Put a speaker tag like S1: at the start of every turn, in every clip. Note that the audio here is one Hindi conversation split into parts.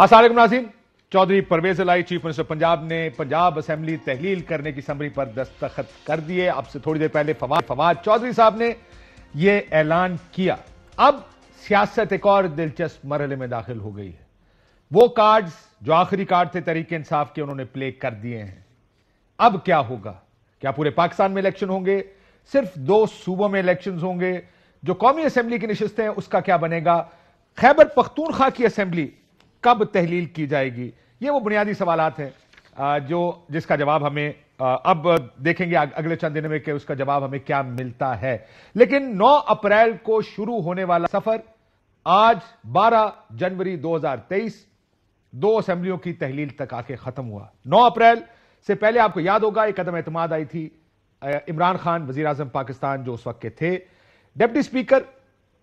S1: असल नाजिम चौधरी परवेज अलाई चीफ मिनिस्टर पंजाब ने पंजाब असेंबली तहलील करने की समरी पर दस्तखत कर दिए अब से थोड़ी देर पहले फवाद फवाद चौधरी साहब ने यह ऐलान किया अब सियासत एक और दिलचस्प मरहले में दाखिल हो गई है वो कार्ड्स जो आखिरी कार्ड थे तरीके इंसाफ के उन्होंने प्ले कर दिए हैं अब क्या होगा क्या पूरे पाकिस्तान में इलेक्शन होंगे सिर्फ दो सूबों में इलेक्शन होंगे जो कौमी असेंबली की नशस्तें हैं उसका क्या बनेगा खैबर पख्तूनख्वा की असेंबली कब तहलील की जाएगी ये वो बुनियादी सवाल हैं जो जिसका जवाब हमें अब देखेंगे अगले चंद दिनों में कि उसका जवाब हमें क्या मिलता है लेकिन 9 अप्रैल को शुरू होने वाला सफर आज 12 जनवरी 2023 दो असेंबलियों की तहलील तक आके खत्म हुआ 9 अप्रैल से पहले आपको याद होगा एक कदम एतमाद आई थी इमरान खान वजीर पाकिस्तान जो उस वक्त के थे डिप्टी स्पीकर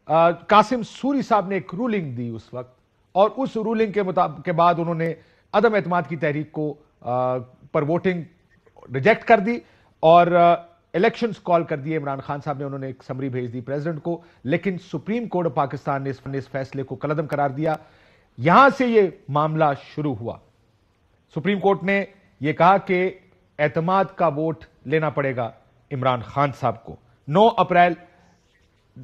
S1: आ, कासिम सूरी साहब ने एक रूलिंग दी उस वक्त और उस रूलिंग के मुताबिक के बाद उन्होंने अदम एतम की तहरीक को आ, पर वोटिंग रिजेक्ट कर दी और इलेक्शंस कॉल कर दिए इमरान खान साहब ने उन्होंने एक समरी भेज दी प्रेसिडेंट को लेकिन सुप्रीम कोर्ट ऑफ पाकिस्तान ने इस, इस फैसले को कलदम करार दिया यहां से यह मामला शुरू हुआ सुप्रीम कोर्ट ने यह कहा कि एतमाद का वोट लेना पड़ेगा इमरान खान साहब को 9 अप्रैल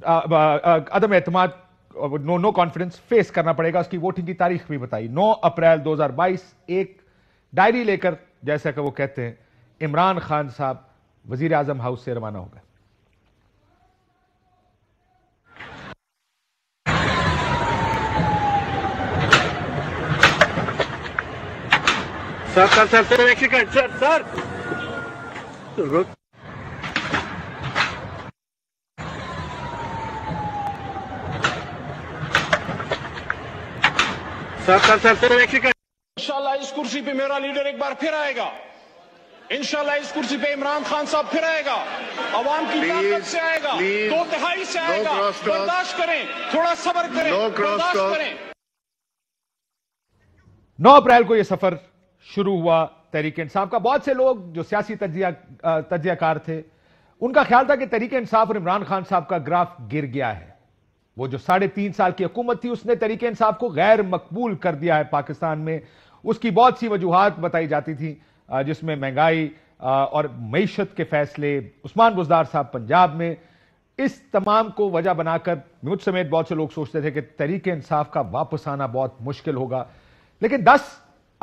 S1: अदम एतमाद नो नो कॉन्फिडेंस फेस करना पड़ेगा उसकी वोटिंग की तारीख भी बताई 9 अप्रैल 2022 एक डायरी लेकर जैसा कि वो कहते हैं इमरान खान साहब वजीर आजम हाउस से रवाना होगा
S2: sir
S3: sir sir sir sir sir
S1: रुक सर सर सर सर इंशाल्लाह इस कुर्सी पे मेरा लीडर एक बार फिर आएगा इंशाल्लाह इस कुर्सी पे इमरान खान साहब फिर आएगा अवाम की ताकत से आएगा दो तिहाई से आएगा बर्दाश्त करें थोड़ा सबर करें बर्दाश्त करें नौ अप्रैल को यह सफर शुरू हुआ तरीके इंसाफ का बहुत से लोग जो सियासी तजिया तजियाकार थे उनका ख्याल था कि तरीके इंसाफ और इमरान खान साहब का ग्राफ गिर गया है वो जो साढ़े तीन साल की हुकूमत थी उसने तरीके इंसाफ को गैर मकबूल कर दिया है पाकिस्तान में उसकी बहुत सी वजूहत बताई जाती थी जिसमें महंगाई और मीशत के फैसले उस्मान बुजदार साहब पंजाब में इस तमाम को वजह बनाकर मुझ समेत बहुत से लोग सोचते थे कि तरीके इंसाफ का वापस आना बहुत मुश्किल होगा लेकिन 10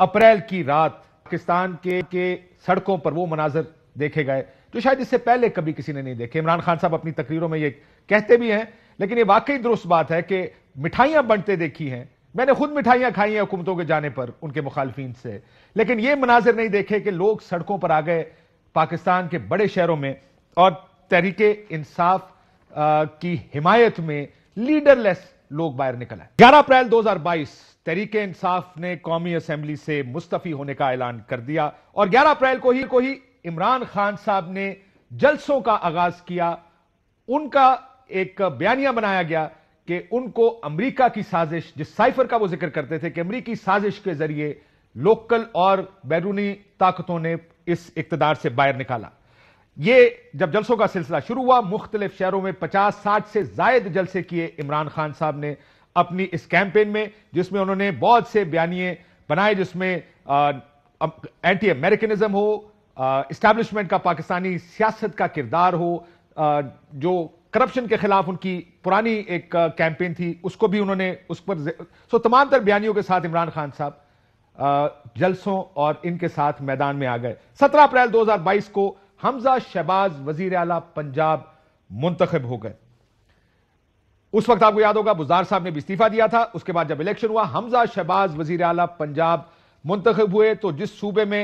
S1: अप्रैल की रात पाकिस्तान के, के सड़कों पर वो मनाजर देखे गए जो शायद इससे पहले कभी किसी ने नहीं देखे इमरान खान साहब अपनी तकरीरों में ये कहते भी हैं लेकिन ये वाकई दुरुस्त बात है कि मिठाइयां बनते देखी हैं मैंने खुद मिठाइयां खाई हैं हुकूमतों के जाने पर उनके मुखालफी से लेकिन ये मनाजिर नहीं देखे कि लोग सड़कों पर आ गए पाकिस्तान के बड़े शहरों में और तहरीक इंसाफ की हिमायत में लीडरलेस लोग बाहर निकल आए ग्यारह अप्रैल 2022 तहरीक इंसाफ ने कौमी असेंबली से मुस्तफी होने का ऐलान कर दिया और 11 अप्रैल को ही को ही इमरान खान साहब ने जलसों का आगाज किया उनका एक बयानिया बनाया गया कि उनको अमेरिका की साजिश जिस साइफर का वो जिक्र करते थे कि अमरीकी साजिश के जरिए लोकल और बैरूनी ताकतों ने इस इकतदार से बाहर निकाला ये जब जलसों का सिलसिला शुरू हुआ मुख्तलिफ शहरों में पचास साठ से जायद जलसे किए इमरान खान साहब ने अपनी इस कैंपेन में जिसमें उन्होंने बहुत से बयानिए बनाए जिसमें एंटी अमेरिकनिज्म हो इस्टेब्लिशमेंट का पाकिस्तानी सियासत का किरदार हो आ, जो करप्शन के खिलाफ उनकी पुरानी एक कैंपेन थी उसको भी उन्होंने उस पर सो तमाम तर बयानियों के साथ इमरान खान साहब जलसों और इनके साथ मैदान में आ गए 17 अप्रैल 2022 को हमजा शहबाज वजीर अला पंजाब मुंतखब हो गए उस वक्त आपको याद होगा बुजार साहब ने भी इस्तीफा दिया था उसके बाद जब इलेक्शन हुआ हमजा शहबाज वजीर अला पंजाब मुंतखब हुए तो जिस सूबे में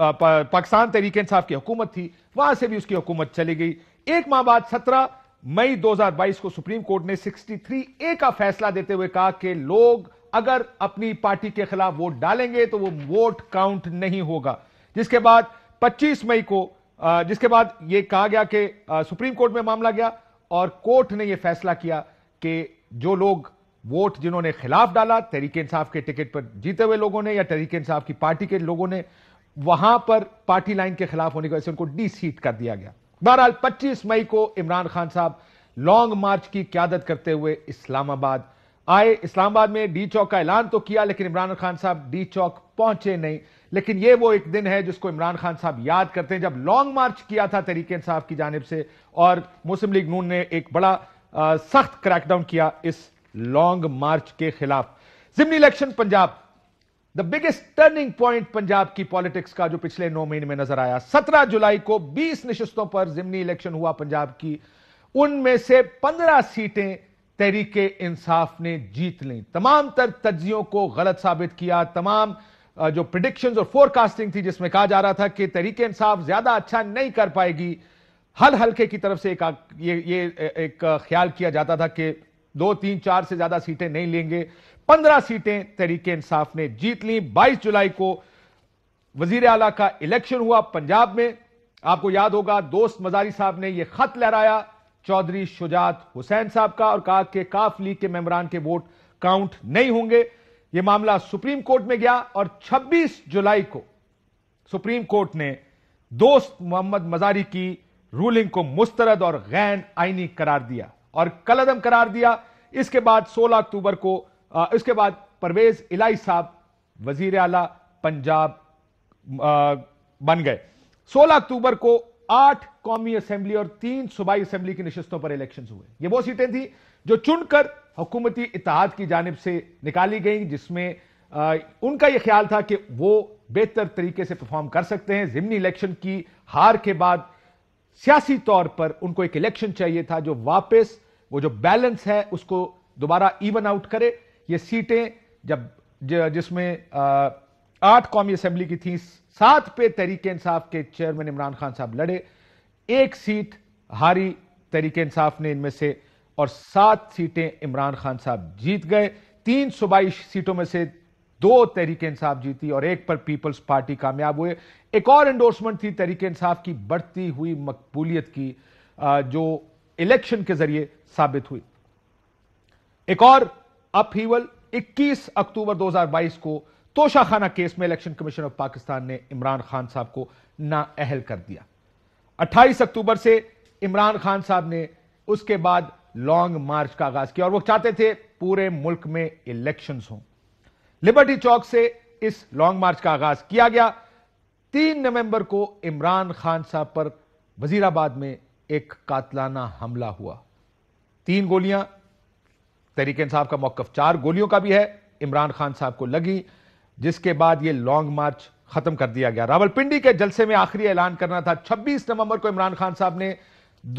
S1: पाकिस्तान तरीके इंसाफ की हुकूमत थी वहां से भी उसकी हुकूमत चली गई एक माह बाद सत्रह मई 2022 को सुप्रीम कोर्ट ने 63 ए का फैसला देते हुए कहा कि लोग अगर अपनी पार्टी के खिलाफ वोट डालेंगे तो वो वोट काउंट नहीं होगा जिसके बाद 25 मई को जिसके बाद ये कहा गया कि सुप्रीम कोर्ट में मामला गया और कोर्ट ने ये फैसला किया कि जो लोग वोट जिन्होंने खिलाफ डाला तरीके इंसाफ के टिकट पर जीते हुए लोगों ने या तरीके इंसाफ की पार्टी के लोगों ने वहां पर पार्टी लाइन के खिलाफ होने की वजह से उनको डी सीट कर दिया गया बहरहाल 25 मई को इमरान खान साहब लॉन्ग मार्च की क्यादत करते हुए इस्लामाबाद आए इस्लामाबाद में डी चौक का ऐलान तो किया लेकिन इमरान खान साहब डी चौक पहुंचे नहीं लेकिन ये वो एक दिन है जिसको इमरान खान साहब याद करते हैं जब लॉन्ग मार्च किया था तरीके इंसाफ की जानब से और मुस्लिम लीग नून ने एक बड़ा आ, सख्त क्रैकडाउन किया इस लॉन्ग मार्च के खिलाफ जिमनी election Punjab the biggest turning point Punjab की पॉलिटिक्स का जो पिछले नौ महीने में नजर आया सत्रह जुलाई को बीस निशस्तों पर जिमनी इलेक्शन हुआ पंजाब की उनमें से पंद्रह सीटें तहरीके इंसाफ ने जीत ली तमाम तर तजियों को गलत साबित किया तमाम जो प्रिडिक्शन और फोरकास्टिंग थी जिसमें कहा जा रहा था कि तहरीके इंसाफ ज्यादा अच्छा नहीं कर पाएगी हल हल्के की तरफ से एक ये ये एक ख्याल किया जाता था कि दो तीन चार से ज्यादा सीटें नहीं लेंगे पंद्रह सीटें तरीके इंसाफ ने जीत ली बाईस जुलाई को वजीर आला का इलेक्शन हुआ पंजाब में आपको याद होगा दोस्त मजारी साहब ने यह खत लहराया चौधरी शुजात हुसैन साहब का और कहा कि काफ लीग के मेम्बरान के वोट काउंट नहीं होंगे यह मामला सुप्रीम कोर्ट में गया और 26 जुलाई को सुप्रीम कोर्ट ने दोस्त मोहम्मद मजारी की रूलिंग को मुस्तरद और गैर आईनी करार दिया और कलदम करार दिया इसके बाद 16 अक्टूबर को इसके बाद परवेज इलाई साहब वजीर आला पंजाब बन गए 16 अक्टूबर को आठ कौमी असेंबली और तीन सूबाई असेंबली की नशस्तों पर इलेक्शन हुए ये वो सीटें थी जो चुनकर हुकूमती इतिहाद की जानब से निकाली गई जिसमें आ, उनका यह ख्याल था कि वो बेहतर तरीके से परफॉर्म कर सकते हैं जिमनी इलेक्शन की हार के बाद सियासी तौर पर उनको एक इलेक्शन चाहिए था जो वापस वो जो बैलेंस है उसको दोबारा इवन आउट करे ये सीटें जब जिसमें आठ कौमी असेंबली की थी सात पे तरीके इंसाफ के चेयरमैन इमरान खान साहब लड़े एक सीट हारी तरीके इंसाफ ने इनमें से और सात सीटें इमरान खान साहब जीत गए तीन सूबाई सीटों में से दो तरीके इंसाफ जीती और एक पर पीपल्स पार्टी कामयाब हुए एक और एंडोर्समेंट थी तरीके इंसाफ की बढ़ती हुई मकबूलियत की जो इलेक्शन के जरिए साबित हुई एक और अपहीवल 21 अक्टूबर 2022 को तोशाखाना केस में इलेक्शन कमीशन ऑफ पाकिस्तान ने इमरान खान साहब को नाअहल कर दिया 28 अक्टूबर से इमरान खान साहब ने उसके बाद लॉन्ग मार्च का आगाज किया और वो चाहते थे पूरे मुल्क में इलेक्शंस हों लिबर्टी चौक से इस लॉन्ग मार्च का आगाज किया गया तीन नवंबर को इमरान खान साहब पर वजीराबाद में एक कातलाना हमला हुआ तीन गोलियां तहरीक इंसाफ का मौकफ चार गोलियों का भी है इमरान खान साहब को लगी जिसके बाद ये लॉन्ग मार्च खत्म कर दिया गया रावलपिंडी के जलसे में आखिरी ऐलान करना था 26 नवंबर को इमरान खान साहब ने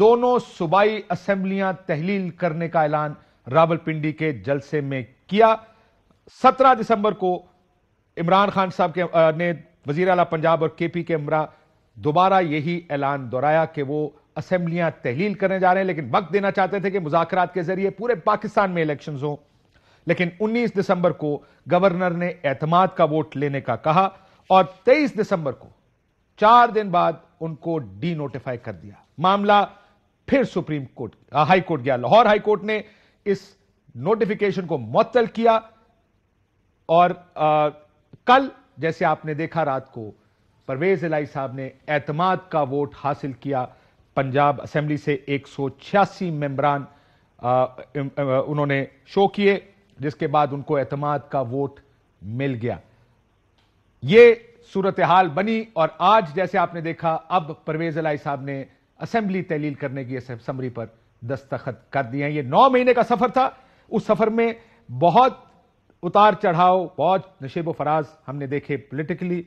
S1: दोनों सूबाई असेंबलियां तहलील करने का ऐलान रावलपिंडी के जलसे में किया 17 दिसंबर को इमरान खान साहब के ने वजीर अला पंजाब और के पी के इमरा दोबारा यही ऐलान दोहराया कि वो असेंबलियां तहलील करने जा रहे हैं लेकिन वक्त देना चाहते थे कि मुजाकरात के जरिए पूरे पाकिस्तान में इलेक्शन हों लेकिन 19 दिसंबर को गवर्नर ने एतमाद का वोट लेने का कहा और 23 दिसंबर को चार दिन बाद उनको डी नोटिफाई कर दिया मामला फिर सुप्रीम कोर्ट हाई कोर्ट गया लाहौर हाई कोर्ट ने इस नोटिफिकेशन को मुअत्तल किया और आ, कल जैसे आपने देखा रात को परवेज इलाई साहब ने एतमाद का वोट हासिल किया पंजाब असेंबली से एक मेंबरान उन्होंने शो किए जिसके बाद उनको एतमाद का वोट मिल गया ये सूरत हाल बनी और आज जैसे आपने देखा अब परवेज अलाई साहब ने असेंबली तहलील करने की समरी पर दस्तखत कर दिए यह ये नौ महीने का सफर था उस सफर में बहुत उतार चढ़ाव बहुत नशेब फराज हमने देखे पोलिटिकली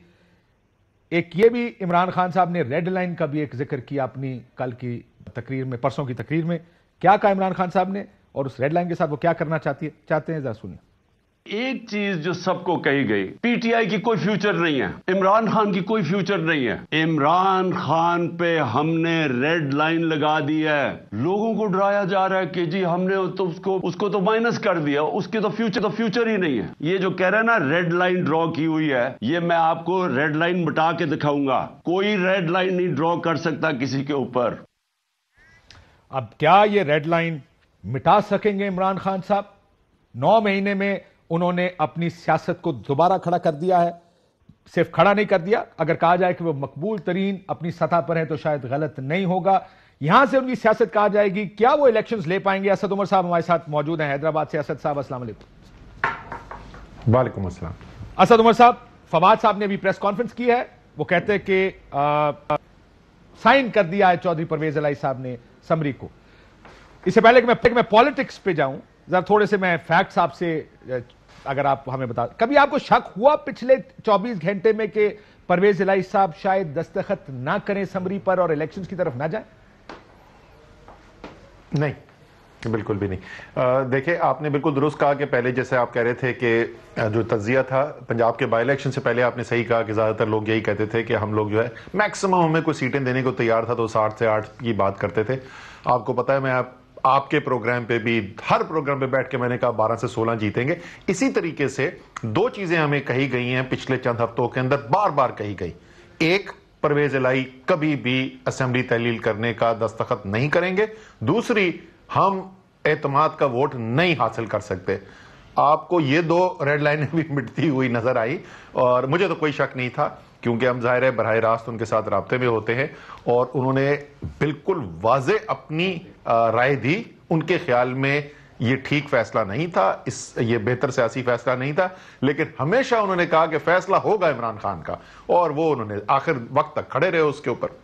S1: एक ये भी इमरान खान साहब ने रेड लाइन का भी एक जिक्र किया अपनी कल की तकरीर में परसों की तकरीर में क्या कहा इमरान खान साहब ने और उस रेड लाइन के साथ वो क्या करना चाहती है चाहते हैं जरा सुनिए
S3: एक चीज जो सबको कही गई पीटीआई की कोई फ्यूचर नहीं है इमरान खान की कोई फ्यूचर नहीं है इमरान खान पे हमने रेड लाइन लगा दी है लोगों को डराया जा रहा है कि जी हमने तो उसको उसको तो माइनस कर दिया उसके तो फ्यूचर तो फ्यूचर ही नहीं है ये जो कह रहे हैं ना रेड लाइन ड्रॉ की हुई है ये मैं आपको रेड लाइन बटा के दिखाऊंगा कोई रेड लाइन नहीं ड्रॉ कर सकता किसी के ऊपर
S1: अब क्या ये रेड लाइन मिटा सकेंगे इमरान खान साहब नौ महीने में उन्होंने अपनी सियासत को दोबारा खड़ा कर दिया है सिर्फ खड़ा नहीं कर दिया अगर कहा जाए कि वह मकबूल तरीन अपनी सतह पर है तो शायद गलत नहीं होगा यहां से उनकी सियासत कहा जाएगी क्या वो इलेक्शन ले पाएंगे असद उमर साहब हमारे साथ मौजूद हैं हैदराबाद से असद साहब असल वालेकुम असलम असद उमर साहब फवाद साहब ने अभी प्रेस कॉन्फ्रेंस की है वो कहते हैं कि साइन कर दिया है चौधरी परवेज अलाई साहब ने समरी को इससे पहले कि मैं, मैं पॉलिटिक्स पे जाऊं जरा थोड़े से मैं फैक्ट्स आपसे अगर आप हमें बता कभी आपको शक हुआ पिछले 24 घंटे में कि परवेज इलाई साहब शायद दस्तखत ना करें समरी पर और इलेक्शंस की तरफ ना जाए
S2: नहीं
S3: बिल्कुल भी नहीं देखिए आपने बिल्कुल दुरुस्त कहा कि पहले जैसे आप कह रहे थे कि जो तजिया था पंजाब के बाई इलेक्शन से पहले आपने सही कहा कि ज़्यादातर लोग यही कहते थे कि हम लोग जो है मैक्सिमम हमें कोई सीटें देने को तैयार था तो साठ से आठ की बात करते थे आपको पता है मैं आप आपके प्रोग्राम पे भी हर प्रोग्राम पे बैठ के मैंने कहा बारह से सोलह जीतेंगे इसी तरीके से दो चीजें हमें कही गई हैं पिछले चंद हफ्तों के अंदर बार बार कही गई एक परवेज इलाई कभी भी असेंबली तहलील करने का दस्तखत नहीं करेंगे दूसरी हम एतमाद का वोट नहीं हासिल कर सकते आपको ये दो रेड लाइनें भी मिटती हुई नजर आई और मुझे तो कोई शक नहीं था क्योंकि हम जाहिर है बरह रास्त उनके साथ रबते में होते हैं और उन्होंने बिल्कुल वाज अपनी राय दी उनके ख्याल में ये ठीक फैसला नहीं था इस ये बेहतर सियासी फैसला नहीं था लेकिन हमेशा उन्होंने कहा कि फैसला होगा इमरान खान का और वो उन्होंने आखिर वक्त तक खड़े रहे उसके ऊपर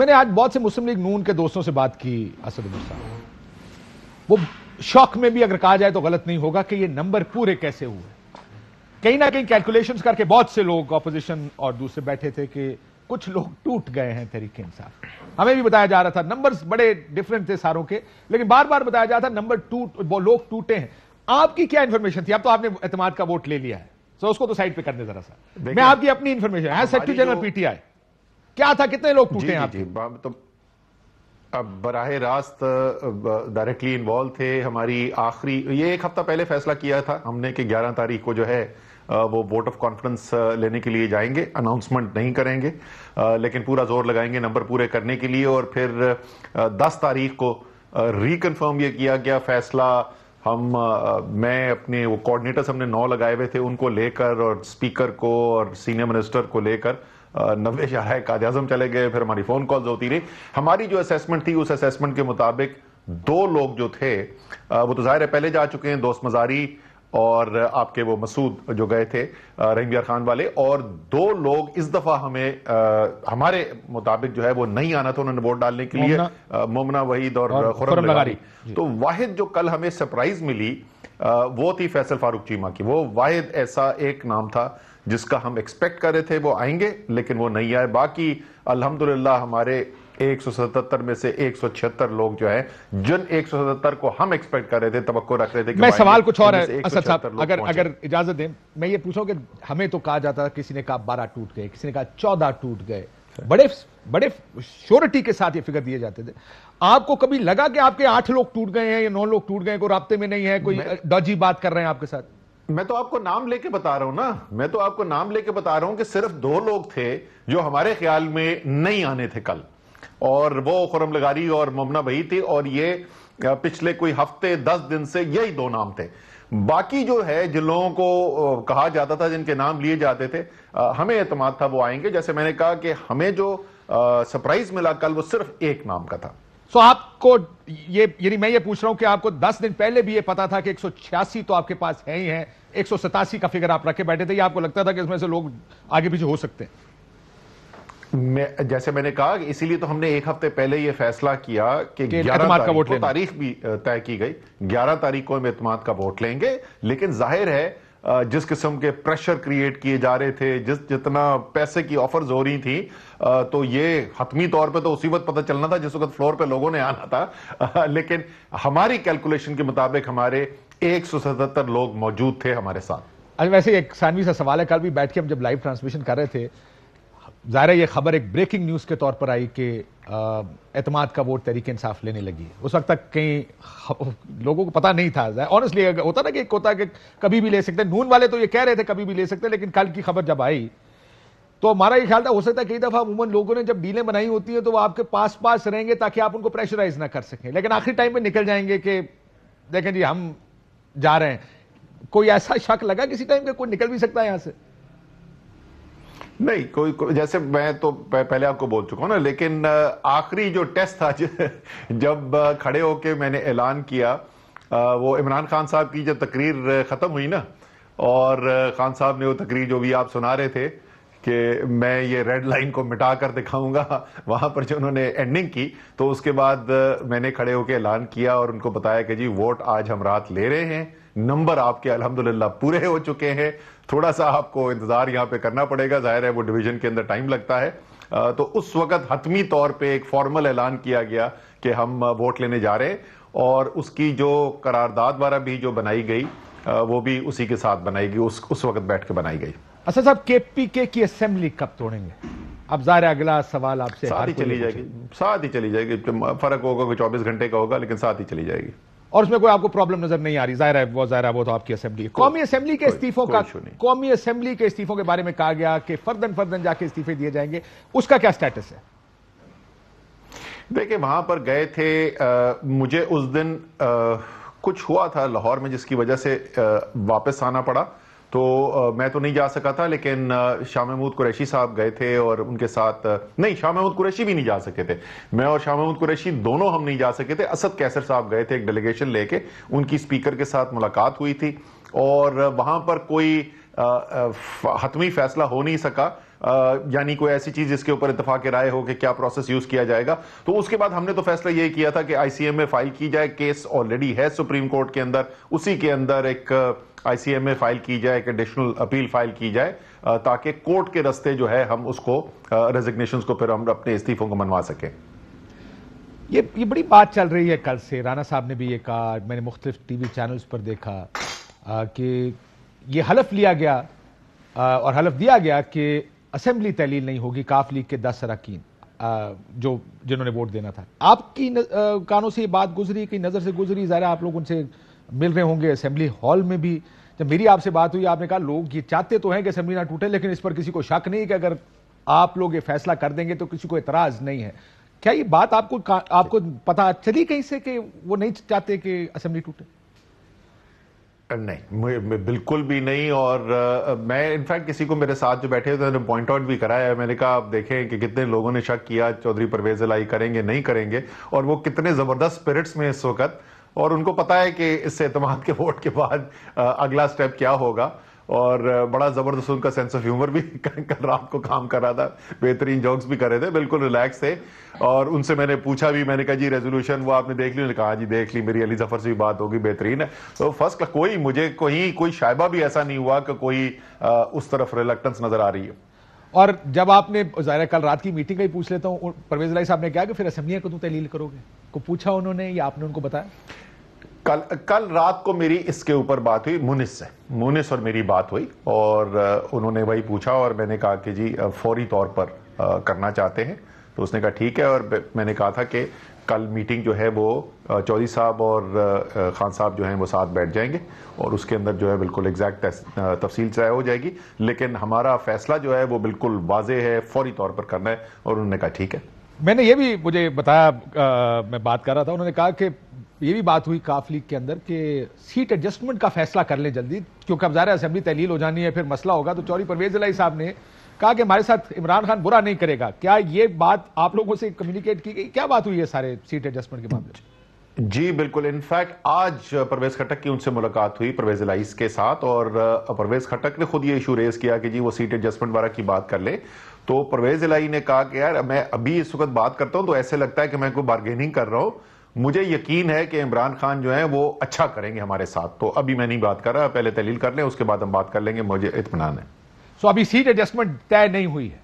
S1: मैंने आज बहुत से मुस्लिम लीग नून के दोस्तों से बात की असद साहब वो शौक में भी अगर कहा जाए तो गलत नहीं होगा कि ये नंबर पूरे कैसे हुए कहीं ना कहीं कैलकुलेशन करके बहुत से लोग ऑपोजिशन और दूसरे बैठे थे कि कुछ लोग टूट गए हैं तरीके इंसाफ हमें भी बताया जा रहा था नंबर्स बड़े डिफरेंट थे सारों के लेकिन बार बार बताया जा रहा था नंबर टूट वो लोग टूटे हैं आपकी क्या इंफॉर्मेशन थी अब तो आपने एतमाद का वोट ले लिया है सो उसको तो साइड पे करने जरा सा मैं आपकी अपनी इंफॉर्मेशन है सेक्रेटरी जनरल पीटीआई क्या था कितने लोग टूटे हैं
S3: आप तो अब बराह रास्त डायरेक्टली इन्वॉल्व थे हमारी आखिरी ये एक हफ्ता पहले फैसला किया था हमने कि 11 तारीख को जो है वो वोट ऑफ कॉन्फिडेंस लेने के लिए जाएंगे अनाउंसमेंट नहीं करेंगे लेकिन पूरा जोर लगाएंगे नंबर पूरे करने के लिए और फिर दस तारीख को रिकन्फर्म ये किया गया फैसला हम मैं अपने वो कोऑर्डिनेटर्स हमने नौ लगाए हुए थे उनको लेकर और स्पीकर को और सीनियर मिनिस्टर को लेकर नवे शाह काद आजम चले गए फिर हमारी फ़ोन कॉल्स होती रही हमारी जो असेसमेंट थी उस असेसमेंट के मुताबिक दो लोग जो थे वो तो जाहिर है पहले जा चुके हैं दोस्त मजारी और आपके वो मसूद जो गए थे रहीम खान वाले और दो लोग इस दफा हमें आ, हमारे मुताबिक जो है वो नहीं आना था उन्होंने वोट डालने के लिए मोमना वहीद और, और खुरम लगारी तो वाहिद जो कल हमें सरप्राइज मिली आ, वो थी फैसल फारूक चीमा की वो वाहिद ऐसा एक नाम था जिसका हम एक्सपेक्ट कर रहे थे वो आएंगे लेकिन वो नहीं आए बाकी अलहमदुल्ला हमारे 177 में से 176 लोग जो है जिन 177 को हम एक्सपेक्ट कर रहे थे तबक्को रख रहे थे कि मैं सवाल कुछ और है असद साहब अगर अगर
S1: इजाजत दें मैं ये पूछूं कि हमें तो कहा जाता था किसी ने कहा बारह टूट गए किसी ने कहा चौदह टूट गए बड़े बड़े श्योरिटी के साथ ये फिगर दिए जाते थे आपको कभी लगा कि आपके आठ लोग टूट गए हैं या नौ लोग टूट गए कोई रबते में नहीं है कोई डॉजी बात कर रहे हैं आपके साथ
S3: मैं तो आपको नाम लेके बता रहा हूं ना मैं तो आपको नाम लेके बता रहा हूं कि सिर्फ दो लोग थे जो हमारे ख्याल में नहीं आने थे कल और वो खुरम लगारी और ममना भई थी और ये पिछले कोई हफ्ते दस दिन से यही दो नाम थे बाकी जो है जिन लोगों को कहा जाता था जिनके नाम लिए जाते थे हमें एतमाद था वो आएंगे जैसे मैंने कहा कि हमें जो सरप्राइज मिला कल वो सिर्फ एक नाम का था
S1: सो so, आपको ये यानी मैं ये पूछ रहा हूं कि आपको 10 दिन पहले भी ये पता था कि 186 तो आपके पास है ही है एक का फिगर आप रखे बैठे थे या आपको लगता था कि इसमें से लोग आगे पीछे हो सकते हैं
S3: मैं, जैसे मैंने कहा इसीलिए तो हमने एक हफ्ते पहले यह फैसला किया कि ग्यारह तारीख का वोट को तारीख भी तय की गई ग्यारह तारीख को हम एतमाद का वोट लेंगे लेकिन जाहिर है जिस किस्म के प्रेशर क्रिएट किए जा रहे थे जिस जितना पैसे की ऑफर्स हो रही थी तो ये हतमी तौर पे तो उसी वक्त पता चलना था जिस वक्त फ्लोर पे लोगों ने आना था लेकिन हमारी कैलकुलेशन के मुताबिक हमारे एक लोग मौजूद थे हमारे साथ
S1: वैसे एक सानवी सा सवाल है कल भी बैठ के हम जब लाइव ट्रांसमिशन कर रहे थे ज़ाहिर ये खबर एक ब्रेकिंग न्यूज़ के तौर पर आई कि एतमाद का वोट तरीके इंसाफ लेने लगी है उस वक्त तक कहीं लोगों को पता नहीं था ऑनेस्टली होता ना कि एक होता कि कभी भी ले सकते नून वाले तो ये कह रहे थे कभी भी ले सकते लेकिन कल की खबर जब आई तो हमारा ये ख्याल था हो सकता है कई दफ़ा अमूमन लोगों ने जब डीलें बनाई होती हैं तो वो आपके पास पास रहेंगे ताकि आप उनको प्रेशराइज ना कर सकें लेकिन आखिरी टाइम में निकल जाएंगे कि देखें जी हम जा रहे हैं कोई ऐसा शक लगा किसी टाइम का कोई निकल भी सकता है यहाँ से नहीं
S3: कोई को, जैसे मैं तो पहले आपको बोल चुका हूँ ना लेकिन आखिरी जो टेस्ट था जब खड़े होके मैंने ऐलान किया वो इमरान खान साहब की जब तकरीर ख़त्म हुई ना और खान साहब ने वो तकरीर जो भी आप सुना रहे थे कि मैं ये रेड लाइन को मिटा कर दिखाऊंगा वहां पर जो उन्होंने एंडिंग की तो उसके बाद मैंने खड़े होकर ऐलान किया और उनको बताया कि जी वोट आज हम रात ले रहे हैं नंबर आपके अलहमदुल्ला पूरे हो चुके हैं थोड़ा सा आपको इंतजार यहाँ पे करना पड़ेगा जाहिर है वो डिवीजन के अंदर टाइम लगता है तो उस वक्त हतमी तौर पे एक फॉर्मल ऐलान किया गया कि हम वोट लेने जा रहे हैं और उसकी जो करारदाद द्वारा भी जो बनाई गई वो भी उसी के साथ बनाई गई उस उस वक्त बैठ के बनाई गई
S1: अच्छा साहब के पी के की असेंबली कब तोड़ेंगे अब जाहिर अगला सवाल आपसे साथ ही चली जाएगी
S3: साथ ही चली जाएगी फर्क
S1: होगा कोई चौबीस घंटे का होगा लेकिन साथ ही चली जाएगी और उसमें कोई आपको प्रॉब्लम नजर नहीं आ रही जाहिर है वो जाहिर है वो तो आपकी असेंबली कौमी असेंबली के इस्तीफों का कौमी असेंबली के इस्तीफों के बारे में कहा गया कि फर्दन फर्दन जाके इस्तीफे दिए जाएंगे उसका क्या स्टेटस है
S3: देखिए वहां पर गए थे आ, मुझे उस दिन आ, कुछ हुआ था लाहौर में जिसकी वजह से आ, वापस आना पड़ा तो आ, मैं तो नहीं जा सका था लेकिन शाह महमूद कुरैशी साहब गए थे और उनके साथ नहीं शाह महमूद कुरैशी भी नहीं जा सके थे मैं और शाह महमूद कुरैशी दोनों हम नहीं जा सके थे असद कैसर साहब गए थे एक डेलीगेशन लेके उनकी स्पीकर के साथ मुलाकात हुई थी और वहां पर कोई हतमी फैसला हो नहीं सका यानी कोई ऐसी चीज जिसके ऊपर इतफाक राय हो कि क्या प्रोसेस यूज किया जाएगा तो उसके बाद हमने तो फैसला यही किया था कि आईसीएम में फाइल की जाए केस ऑलरेडी है सुप्रीम कोर्ट के अंदर उसी के अंदर एक आईसीएम में फाइल की जाए एक एडिशनल अपील फाइल की जाए ताकि कोर्ट के रस्ते जो है हम उसको रेजिग्नेशन को फिर हम अपने इस्तीफों को मनवा सकें
S1: ये ये बड़ी बात चल रही है कल से राना साहब ने भी ये कहा मैंने मुख्तलिफ टी वी चैनल्स पर देखा आ, कि ये हलफ लिया गया आ, और हलफ दिया गया कि असेंबली तहलील नहीं होगी काफ लीग के दस अरकान जो जिन्होंने वोट देना था आपकी न, आ, कानों से ये बात गुजरी कि नज़र से गुजरी ज़रा आप लोग उनसे मिल रहे होंगे असेंबली हॉल में भी जब मेरी आपसे बात हुई आपने कहा लोग ये चाहते तो हैं कि असेंबली ना टूटे लेकिन इस पर किसी को शक नहीं कि अगर आप लोग ये फैसला कर देंगे तो किसी को एतराज नहीं है क्या ये बात आपको आपको पता चली कहीं से कि वो नहीं चाहते कि असेंबली टूटे
S3: नहीं बिल्कुल भी नहीं और आ, मैं इनफैक्ट किसी को मेरे साथ जो बैठे थे उन्होंने पॉइंट आउट भी कराया मैंने कहा आप देखें कि कितने लोगों ने शक किया चौधरी परवेज लाई करेंगे नहीं करेंगे और वो कितने ज़बरदस्त स्पिरिट्स में इस वक्त और उनको पता है कि इस एतमाद के वोट के बाद अगला स्टेप क्या होगा और बड़ा ज़बरदस्त उनका सेंस ऑफ ह्यूमर भी कल रात को काम कर रहा था बेहतरीन जॉक्स भी कर रहे थे बिल्कुल रिलैक्स थे और उनसे मैंने पूछा भी मैंने कहा जी रेजोल्यूशन वो आपने देख ली उन्होंने कहा हाँ जी देख ली मेरी अली जफर से भी बात होगी बेहतरीन है तो फर्स्ट कोई मुझे कोई कोई शायबा भी ऐसा नहीं हुआ कि कोई उस तरफ रिलेक्टेंस नज़र आ रही है
S1: और जब आपने ज़ाहिर कल रात की मीटिंग का ही पूछ लेता हूँ परवेज लाई साहब ने क्या कि फिर असम्बलियाँ को तुम तहलील करोगे को पूछा उन्होंने या आपने उनको बताया
S3: कल कल रात को मेरी इसके ऊपर बात हुई मुनिस से मुनिस और मेरी बात हुई और उन्होंने वही पूछा और मैंने कहा कि जी फौरी तौर पर करना चाहते हैं तो उसने कहा ठीक है और मैंने कहा था कि कल मीटिंग जो है वो चौधरी साहब और खान साहब जो हैं वो साथ बैठ जाएंगे और उसके अंदर जो है बिल्कुल एग्जैक्ट तफसील से हो जाएगी लेकिन हमारा फैसला जो है वो बिल्कुल वाजे है फौरी तौर पर करना है और उन्होंने कहा ठीक है
S1: मैंने ये भी मुझे बताया आ, मैं बात कर रहा था उन्होंने कहा कि ये भी बात हुई काफ लीग के अंदर कि सीट एडजस्टमेंट का फैसला कर लें जल्दी क्योंकि अब ज़ाहिर असम्बली तहलील हो जानी है फिर मसला होगा तो चौरी परवेज लाई साहब ने कहा कि हमारे साथ इमरान खान बुरा नहीं करेगा क्या ये बात आप लोगों से कम्युनिकेट की गई क्या बात हुई है सारे सीट एडजस्टमेंट के मामले
S3: में जी बिल्कुल इनफैक्ट आज परवेज खटक की उनसे मुलाकात हुई परवेज लाइस के साथ और परवेज खटक ने खुद ये इशू रेज किया कि जी वो सीट एडजस्टमेंट वाला की बात कर ले तो परवेज इलाई ने कहा कि यार मैं अभी इस वक्त बात करता हूं तो ऐसे लगता है कि मैं कोई बार्गेनिंग कर रहा हूं मुझे यकीन है कि इमरान खान जो है वो अच्छा करेंगे हमारे साथ तो अभी मैं नहीं बात कर रहा पहले तहलील कर लें उसके बाद हम बात कर लेंगे मुझे इतमान है सो अभी सीट एडजस्टमेंट तय नहीं हुई है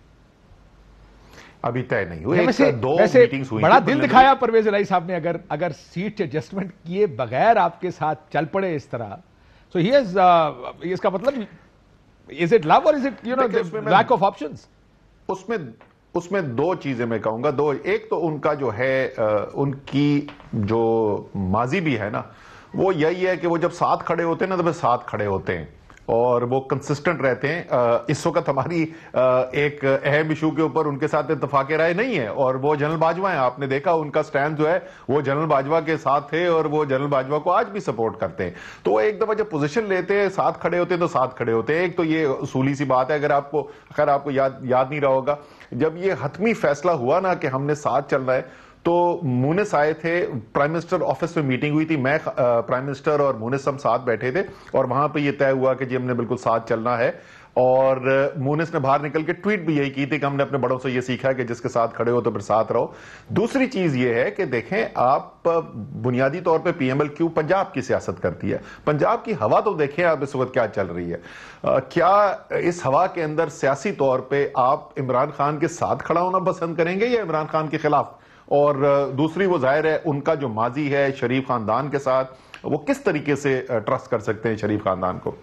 S3: अभी तय नहीं हुई वैसे, दो वैसे मीटिंग्स हुई बड़ा दिल दिखाया
S1: परवेज राई साहब ने अगर अगर सीट एडजस्टमेंट किए बगैर आपके साथ चल पड़े इस तरह सो ही इज इसका मतलब इज इट लव और is it you know lack of option
S3: उसमें उसमें दो चीजें मैं कहूंगा दो एक तो उनका जो है उनकी जो माजी भी है ना वो यही है कि वो जब साथ खड़े होते हैं ना तो वे साथ खड़े होते हैं और वो कंसिस्टेंट रहते हैं इस वक्त हमारी एक अहम इशू के ऊपर उनके साथ इतफाक राय नहीं है और वो जनरल बाजवा हैं आपने देखा उनका स्टैंड जो है वो जनरल बाजवा के साथ थे और वो जनरल बाजवा को आज भी सपोर्ट करते हैं तो वो एक दफा जब पोजिशन लेते हैं साथ खड़े होते हैं तो साथ खड़े होते हैं एक तो ये असूली सी बात है अगर आपको खैर आपको याद याद नहीं रहा होगा जब ये हतमी फैसला हुआ ना कि हमने साथ चलना है तो मुनिस आए थे प्राइम मिनिस्टर ऑफिस में मीटिंग हुई थी मैं प्राइम मिनिस्टर और मुनिस हम साथ बैठे थे और वहां पर यह तय हुआ कि जी हमने बिल्कुल साथ चलना है और मुनिस ने बाहर निकल के ट्वीट भी यही की थी कि हमने अपने बड़ों से यह सीखा है कि जिसके साथ खड़े हो तो फिर साथ रहो दूसरी चीज ये है कि देखें आप बुनियादी तौर पे पीएमएल क्यू पंजाब की सियासत करती है पंजाब की हवा तो देखें आप इस वक्त क्या चल रही है आ, क्या इस हवा के अंदर सियासी तौर पर आप इमरान खान के साथ खड़ा होना पसंद करेंगे या इमरान खान के खिलाफ और दूसरी वो जाहिर है उनका जो माजी है शरीफ खानदान के साथ वो किस तरीके से ट्रस्ट कर सकते हैं शरीफ खानदान को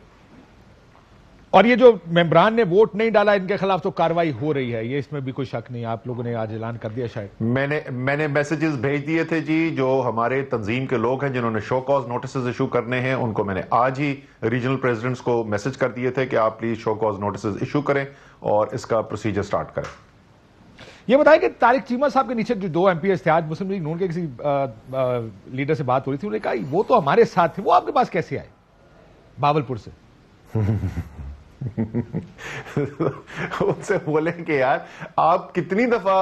S1: और ये जो मेम्बरान ने वोट नहीं डाला इनके खिलाफ तो कार्रवाई हो रही है ये इसमें भी कोई शक नहीं आप लोगों ने आज ऐलान कर दिया शायद मैंने मैंने मैसेजेस भेज दिए थे
S3: जी जो हमारे तंजीम के लोग हैं जिन्होंने शो कॉज नोटिस इशू करने हैं उनको मैंने आज ही रीजनल प्रेसिडेंट्स को मैसेज कर दिए थे कि आप please show cause notice issue करें और इसका प्रोसीजर
S1: स्टार्ट करें ये बताएं कि तारिक चीमा साहब के नीचे जो दो एम थे आज मुस्लिम लीग नून के किसी आ, आ, लीडर से बात हो रही थी उन्होंने कहा वो तो हमारे साथ थे वो आपके पास कैसे आए बाबलपुर से उनसे बोले कि
S3: यार आप कितनी दफा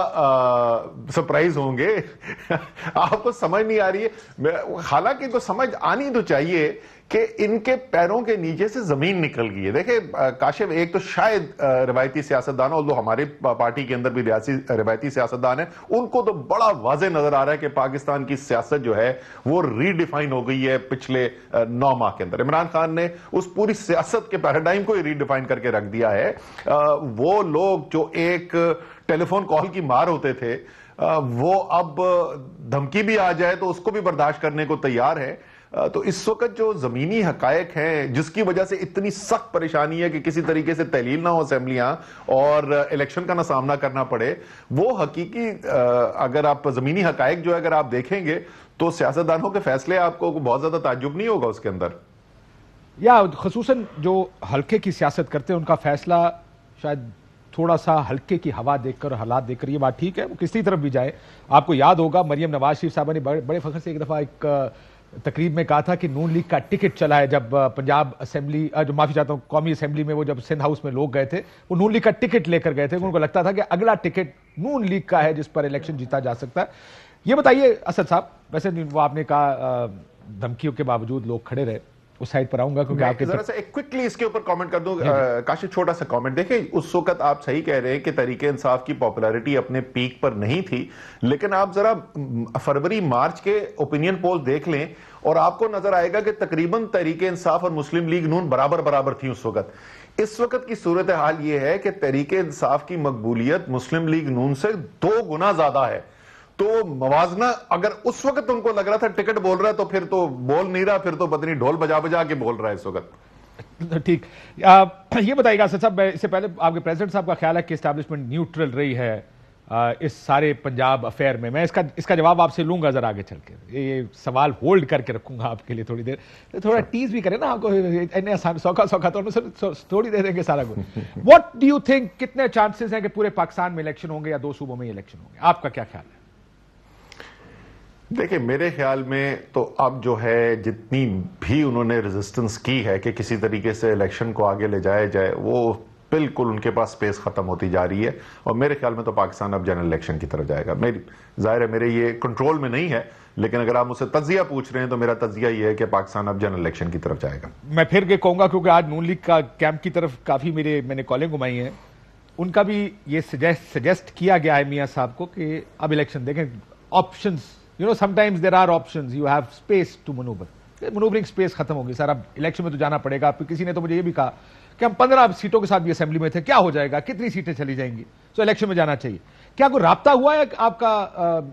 S3: सरप्राइज होंगे आपको समझ नहीं आ रही है हालांकि तो समझ आनी तो चाहिए कि इनके पैरों के नीचे से जमीन निकल गई है देखे काशिफ एक तो शायद रिवायती सियासतदान और हमारे पार्टी के अंदर भी रियासी रिवायती सियासतदान है उनको तो बड़ा वाजे नजर आ रहा है कि पाकिस्तान की सियासत जो है वो रीडिफाइन हो गई है पिछले नौ माह के अंदर इमरान खान ने उस पूरी सियासत के पैराडाइम को ही रीडिफाइन करके रख दिया है वो लोग जो एक टेलीफोन कॉल की मार होते थे वो अब धमकी भी आ जाए तो उसको भी बर्दाश्त करने को तैयार है तो इस वक्त जो ज़मीनी हकायक हैं जिसकी वजह से इतनी सख्त परेशानी है कि किसी तरीके से तहलील ना हो असेंबलियां और इलेक्शन का ना सामना करना पड़े वो हकीकी अगर आप ज़मीनी हकायक जो है अगर आप देखेंगे तो सियासतदानों के फैसले आपको बहुत ज़्यादा ताजुब नहीं होगा उसके अंदर
S1: या खसूस जो हल्के की सियासत करते हैं उनका फैसला शायद थोड़ा सा हल्के की हवा देखकर हालात देखकर ये बात ठीक है वो किसी तरफ भी जाए आपको याद होगा मरियम नवाज शरीफ साहबा ने बड़े बड़े फखर से एक दफ़ा एक तकरीब में कहा था कि नून लीग का टिकट चला है जब पंजाब असेंबली जो माफी चाहता हूँ कौमी असेंबली में वो जब सिंध हाउस में लोग गए थे वो नून लीग का टिकट लेकर गए थे उनको लगता था कि अगला टिकट नून लीग का है जिस पर इलेक्शन जीता जा सकता है ये बताइए असद साहब वैसे वो आपने कहा धमकियों के बावजूद लोग खड़े रहे उस साइड पर आऊंगा क्योंकि आपके जरा सा
S3: एक क्विकली इसके ऊपर कमेंट कर दूं काशी छोटा सा कमेंट देखिए उस वक्त आप सही कह रहे हैं कि तरीके इंसाफ की पॉपुलैरिटी अपने पीक पर नहीं थी लेकिन आप जरा फरवरी मार्च के ओपिनियन पोल देख लें और आपको नजर आएगा कि तकरीबन तरीके इंसाफ और मुस्लिम लीग नून बराबर बराबर थी उस वक्त इस वक्त की सूरत हाल यह है कि तरीके इंसाफ की मकबूलियत मुस्लिम लीग नून से दो गुना ज्यादा है तो मवाजना अगर उस वक्त उनको लग रहा था टिकट बोल रहा है तो फिर तो बोल नहीं रहा फिर तो पत्नी ढोल बजा बजा के बोल रहा है इस वक्त
S1: तो ठीक ये बताइएगा असद साहब इससे पहले आपके प्रेसिडेंट साहब का ख्याल है कि स्टैब्लिशमेंट न्यूट्रल रही है इस सारे पंजाब अफेयर में मैं इसका इसका जवाब आपसे लूंगा जरा आगे चल के ये सवाल होल्ड करके रखूंगा आपके लिए थोड़ी देर थोड़ा टीज भी करें ना आपको सौखा सौखा तो थोड़ी देर देंगे सारा कुछ वॉट डू यू थिंक कितने चांसेस हैं कि पूरे पाकिस्तान में इलेक्शन होंगे या दो सूबों में इलेक्शन होंगे आपका क्या ख्याल है
S3: देखिए मेरे ख्याल में तो अब जो है जितनी भी उन्होंने रेजिस्टेंस की है कि किसी तरीके से इलेक्शन को आगे ले जाया जाए वो बिल्कुल उनके पास स्पेस ख़त्म होती जा रही है और मेरे ख्याल में तो पाकिस्तान अब जनरल इलेक्शन की तरफ जाएगा मेरी जाहिर है मेरे ये कंट्रोल में नहीं है लेकिन अगर आप मुझसे तजिया पूछ रहे हैं तो मेरा तजिया ये है कि पाकिस्तान अब जनरल इलेक्शन की तरफ जाएगा
S1: मैं फिर ये कहूँगा क्योंकि आज नून लीग का कैंप की तरफ काफ़ी मेरे मैंने कॉलिंग घुमाई हैं उनका भी ये सजेस्ट सजेस्ट किया गया है मियाँ साहब को कि अब इलेक्शन देखें options you know sometimes there are option you have space to manoeuvre manoeuvring space खत्म होगी सर अब इलेक्शन में तो जाना पड़ेगा आप किसी ने तो मुझे ये भी कहा कि हम पंद्रह सीटों के साथ भी असेंबली में थे क्या हो जाएगा कितनी सीटें चली जाएंगी सो इलेक्शन में जाना चाहिए क्या कोई रबता हुआ है आपका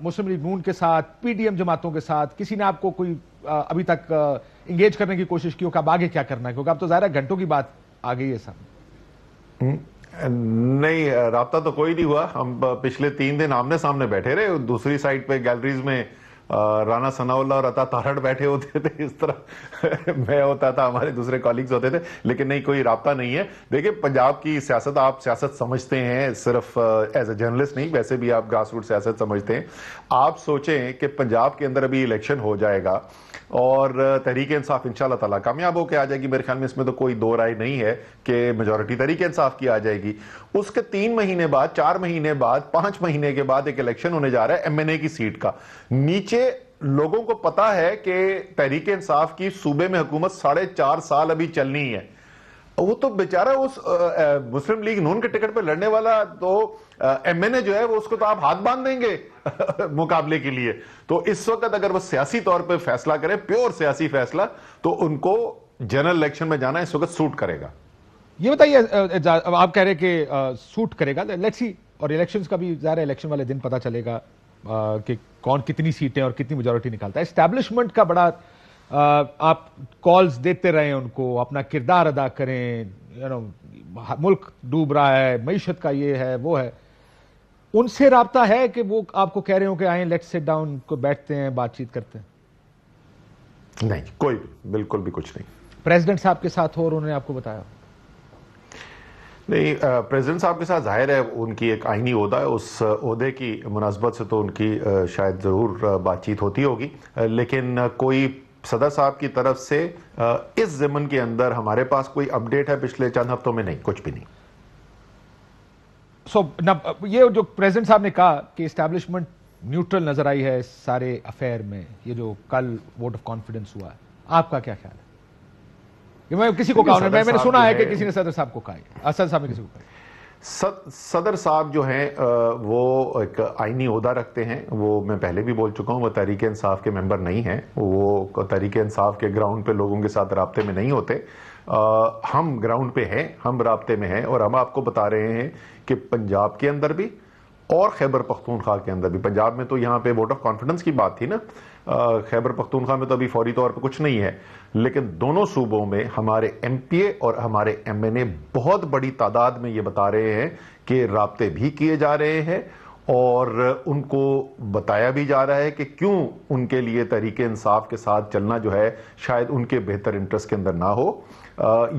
S1: मुस्लिम लीग नून के साथ पीडीएम जमातों के साथ किसी ने आपको कोई आ, अभी तक इंगेज करने की कोशिश की हो आगे क्या करना है क्योंकि आप तो ज्यादा घंटों की बात आ गई है सामने
S3: नहीं रबता तो कोई नहीं हुआ हम पिछले तीन दिन आमने सामने बैठे रहे दूसरी साइड पे गैलरीज में राना सनाउल्ला और अता तारड़ बैठे होते थे इस तरह मैं होता था हमारे दूसरे कॉलिग्स होते थे लेकिन नहीं कोई रबता नहीं है देखिए पंजाब की सियासत आप सियासत समझते हैं सिर्फ एज ए जर्नलिस्ट नहीं वैसे भी आप ग्रास रूट सियासत समझते हैं आप सोचें कि पंजाब के अंदर अभी इलेक्शन हो जाएगा और तहरीक इंसाफ इन ताला कामयाब होकर आ जाएगी मेरे ख्याल में इसमें तो कोई दो राय नहीं है कि मेजोरिटी तहरीक इंसाफ की आ जाएगी उसके तीन महीने बाद चार महीने बाद पांच महीने के बाद एक इलेक्शन होने जा रहा है एमएनए की सीट का नीचे देखिए लोगों को पता है कि तहरीक इंसाफ की सूबे में हुकूमत साढ़े चार साल अभी चलनी है वो तो बेचारा उस मुस्लिम लीग नून के टिकट पर लड़ने वाला तो एमएनए जो है वो उसको तो आप हाथ बांध देंगे मुकाबले के लिए तो इस वक्त अगर वो सियासी तौर पे फैसला करें प्योर सियासी फैसला तो उनको जनरल इलेक्शन में जाना
S1: इस वक्त सूट करेगा ये बताइए आप कह रहे कि सूट करेगा लेट्स सी और इलेक्शंस का भी ज़ाहिर इलेक्शन वाले दिन पता चलेगा कि कौन कितनी सीटें और कितनी मेजोरिटी निकालता है एस्टैब्लिशमेंट का बड़ा आप कॉल्स देते रहे उनको अपना किरदार अदा करें यू नो मुल्क डूब रहा है मीशत का ये है वो है उनसे रबता है कि वो आपको कह रहे हो कि आए लेट सेट डाउन को बैठते हैं बातचीत करते हैं
S3: नहीं कोई बिल्कुल भी कुछ नहीं
S1: प्रेसिडेंट साहब के साथ हो और उन्होंने आपको बताया
S3: नहीं प्रेसिडेंट साहब के साथ जाहिर है उनकी एक आइनी अहदा है उस अहदे की मुनासबत से तो उनकी शायद ज़रूर बातचीत होती होगी लेकिन कोई सदर साहब की तरफ से इस ज़मन के अंदर हमारे पास कोई अपडेट है पिछले चंद हफ्तों में नहीं कुछ भी नहीं
S1: सो so, ये जो प्रेसिडेंट साहब ने कहा कि इस्टेब्लिशमेंट न्यूट्रल नजर आई है सारे अफेयर में ये जो कल वोट ऑफ कॉन्फिडेंस हुआ है आपका क्या ख्याल है मैं किसी को कहा मैं मैंने सुना है कि किसी ने सदर साहब को कहा असद साहब ने किसी को कहा सदर साहब
S3: जो हैं वो एक आइनी अहदा रखते हैं वो मैं पहले भी बोल चुका हूँ वो तहरीक इंसाफ के मेंबर नहीं हैं वो तहरीक इंसाफ के ग्राउंड पे लोगों के साथ रबते में नहीं होते आ, हम ग्राउंड पे हैं हम रबते में हैं और हम आपको बता रहे हैं कि पंजाब के अंदर भी और खैबर पख्तूनख्वा के अंदर भी पंजाब में तो यहाँ पे वोट ऑफ कॉन्फिडेंस की बात थी ना खैबर पख्तूनखा में तो अभी फौरी तौर पर कुछ नहीं है लेकिन दोनों सूबों में हमारे एम पी ए और हमारे एम एन ए बहुत बड़ी तादाद में ये बता रहे हैं कि रबते भी किए जा रहे हैं और उनको बताया भी जा रहा है कि क्यों उनके लिए तरीके इंसाफ के साथ चलना जो है शायद उनके बेहतर इंटरेस्ट के अंदर ना हो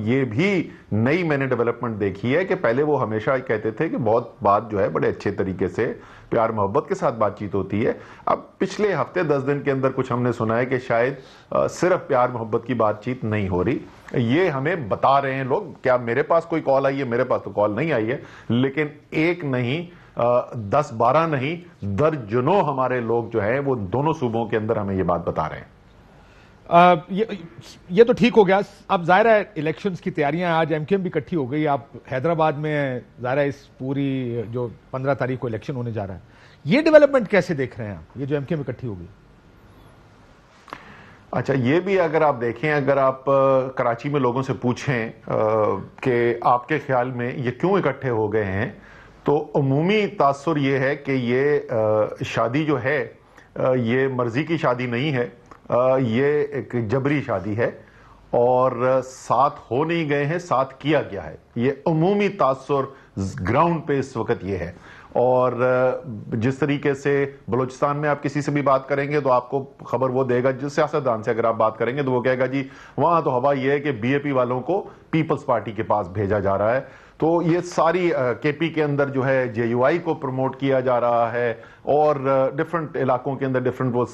S3: ये भी नई मैंने डेवलपमेंट देखी है कि पहले वो हमेशा कहते थे कि बहुत बात जो है बड़े अच्छे तरीके से प्यार मोहब्बत के साथ बातचीत होती है अब पिछले हफ्ते दस दिन के अंदर कुछ हमने सुना है कि शायद सिर्फ प्यार मोहब्बत की बातचीत नहीं हो रही ये हमें बता रहे हैं लोग क्या मेरे पास कोई कॉल आई है मेरे पास तो कॉल नहीं आई है लेकिन एक नहीं दस बारह नहीं दर्जनों हमारे लोग जो है वो दोनों सूबों के अंदर हमें ये बात बता रहे हैं
S1: आ, ये ये तो ठीक हो गया अब जाहिर है इलेक्शंस की तैयारियां आज एमकेएम भी इकट्ठी हो गई आप हैदराबाद में जाहिर है इस पूरी जो पंद्रह तारीख को इलेक्शन होने जा रहा है ये डेवलपमेंट कैसे देख रहे हैं आप ये जो एमकेएम इकट्ठी हो गई
S3: अच्छा ये भी अगर आप देखें अगर आप कराची में लोगों से पूछें कि आपके ख्याल में ये क्यों इकट्ठे हो गए हैं तो अमूमी तासर ये है कि ये शादी जो है ये मर्ज़ी की शादी नहीं है ये एक जबरी शादी है और साथ हो नहीं गए हैं साथ किया गया है ये अमूमी तासर ग्राउंड पे इस वक्त ये है और जिस तरीके से बलूचिस्तान में आप किसी से भी बात करेंगे तो आपको खबर वो देगा जिस सियासतदान से अगर आप बात करेंगे तो वो कहेगा जी वहां तो हवा ये है कि बीएपी वालों को पीपल्स पार्टी के पास भेजा जा रहा है तो ये सारी केपी के अंदर जो है आई को प्रमोट किया जा रहा है और डिफरेंट इलाकों के अंदर डिफरेंट वो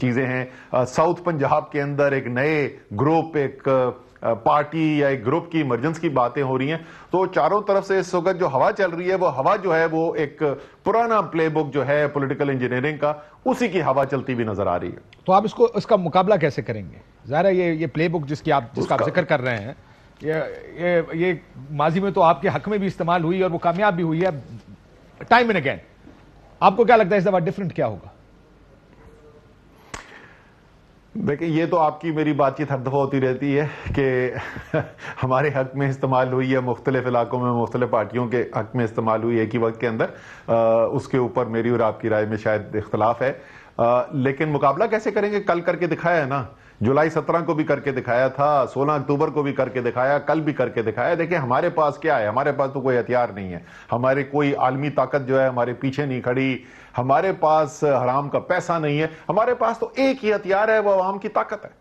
S3: चीज़ें हैं साउथ पंजाब के अंदर एक नए ग्रुप एक पार्टी या एक ग्रुप की इमरजेंस की बातें हो रही हैं तो चारों तरफ से इस वक्त जो हवा चल रही है वो हवा जो है
S1: वो एक पुराना प्लेबुक जो है पॉलिटिकल इंजीनियरिंग का उसी की हवा चलती हुई नजर आ रही है तो आप इसको इसका मुकाबला कैसे करेंगे जरा ये ये प्लेबुक जिसकी आप जिसका जिक्र कर रहे हैं ये ये ये माजी में तो आपके हक में भी इस्तेमाल हुई और वो कामयाब भी हुई है टाइम एंड अगेन आपको क्या लगता है इस दफा डिफरेंट क्या होगा देखिए ये तो आपकी मेरी बातचीत हर दफ़ा होती रहती है कि
S3: हमारे हक में इस्तेमाल हुई है मुख्तलिफ इलाकों में मुख्तलिफ पार्टियों के हक में इस्तेमाल हुई एक ही वक्त के अंदर आ, उसके ऊपर मेरी और आपकी राय में शायद इख्तलाफ है आ, लेकिन मुकाबला कैसे करेंगे कल करके दिखाया है ना जुलाई सत्रह को भी करके दिखाया था सोलह अक्टूबर को भी करके दिखाया कल भी करके दिखाया देखिए हमारे पास क्या है हमारे पास तो कोई हथियार नहीं है हमारे कोई आलमी ताकत जो है हमारे पीछे नहीं खड़ी हमारे पास हराम का पैसा नहीं है हमारे पास तो एक ही हथियार है वो अवाम की ताकत है